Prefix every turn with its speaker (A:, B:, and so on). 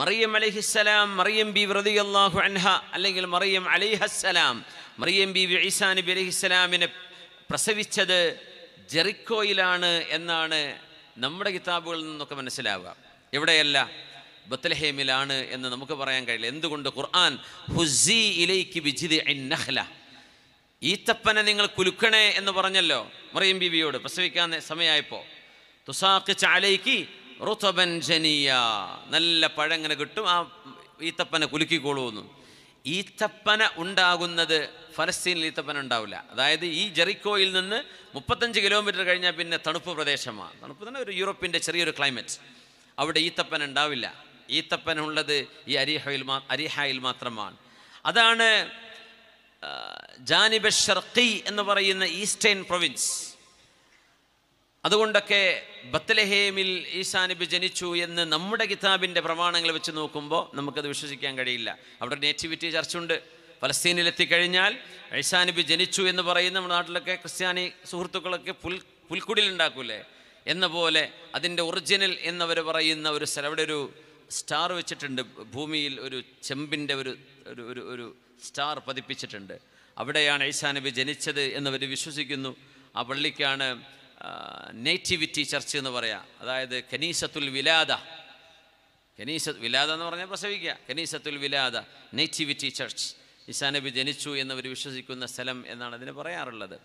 A: മറിയം അലഹിസ്സലാം മറിയം ബി വ്രതി അള്ളാഹു അൻഹ അല്ലെങ്കിൽ മറിയം അലിഹസ്സലാം മറിയം ബി ഈസാ നബി അലഹിസ്സലാമിനെ പ്രസവിച്ചത് ജെറിക്കോയിലാണ് എന്നാണ് നമ്മുടെ കിതാബുകളിൽ നിന്നൊക്കെ മനസ്സിലാവുക എവിടെയല്ല ബത്തലഹേമിലാണ് എന്ന് നമുക്ക് പറയാൻ കഴിയില്ല എന്തുകൊണ്ട് ഖുർആൻ ഹുസി ഇലൈക്ക് വിജിദ് നഹ്ല ഈത്തപ്പനെ നിങ്ങൾ കുലുക്കണേ എന്ന് പറഞ്ഞല്ലോ മറിയം ബിബിയോട് പ്രസവിക്കാൻ സമയമായപ്പോ തുസാഖ് ചാലയ്ക്ക് റുത്തബൻ ജനിയ നല്ല പഴങ്ങനെ കിട്ടും ആ ഈത്തപ്പന കുലുക്കിക്കോളൂന്നു ഈത്തപ്പന ഉണ്ടാകുന്നത് ഫലസ്തീനിൽ ഈത്തപ്പന ഉണ്ടാവില്ല അതായത് ഈ ജെറിക്കോയിൽ നിന്ന് മുപ്പത്തഞ്ച് കിലോമീറ്റർ കഴിഞ്ഞാൽ പിന്നെ തണുപ്പ് പ്രദേശമാണ് തണുപ്പ് തന്നെ ഒരു യൂറോപ്പിൻ്റെ ചെറിയൊരു ക്ലൈമറ്റ് അവിടെ ഈത്തപ്പന ഉണ്ടാവില്ല ഈത്തപ്പന ഉള്ളത് ഈ അരിഹയിൽ മാ അരിഹായിൽ മാത്രമാണ് അതാണ് ജാനിബ ഷർക്കി എന്ന് പറയുന്ന ഈസ്റ്റേൺ പ്രൊവിൻസ് അതുകൊണ്ടൊക്കെ ബത്തലഹേമിൽ ഈശാനബി ജനിച്ചു എന്ന് നമ്മുടെ കിതാബിൻ്റെ പ്രമാണങ്ങൾ വെച്ച് നോക്കുമ്പോൾ നമുക്കത് വിശ്വസിക്കാൻ കഴിയില്ല അവിടെ നേറ്റിവിറ്റി ചർച്ചുണ്ട് ഫലസ്തീനിലെത്തിക്കഴിഞ്ഞാൽ ഐസാനബി ജനിച്ചു എന്ന് പറയുന്ന നമ്മുടെ നാട്ടിലൊക്കെ ക്രിസ്ത്യാനി സുഹൃത്തുക്കളൊക്കെ പുൽ പുൽക്കുടിലുണ്ടാക്കൂലേ എന്ന പോലെ അതിൻ്റെ ഒറിജിനൽ എന്നവർ പറയുന്ന ഒരു സ്ഥലം അവിടെ ഒരു സ്റ്റാർ വെച്ചിട്ടുണ്ട് ഭൂമിയിൽ ഒരു ചെമ്പിൻ്റെ ഒരു ഒരു ഒരു സ്റ്റാർ പതിപ്പിച്ചിട്ടുണ്ട് അവിടെയാണ് ഐസാനബി ജനിച്ചത് എന്നവർ വിശ്വസിക്കുന്നു ആ പള്ളിക്കാണ് നേറ്റിവിറ്റി ചർച്ച് എന്ന് പറയാം അതായത് കനീസത്തുൽ വിലാദ കനീസ വിലാദ എന്ന് പറഞ്ഞാൽ പ്രസവിക്കുക കനീസത്തുൽ വിലാദ നേറ്റിവിറ്റി ചർച്ച് ഇസാനബി ജനിച്ചു എന്നവർ വിശ്വസിക്കുന്ന സ്ഥലം എന്നാണ് അതിന് പറയാറുള്ളത്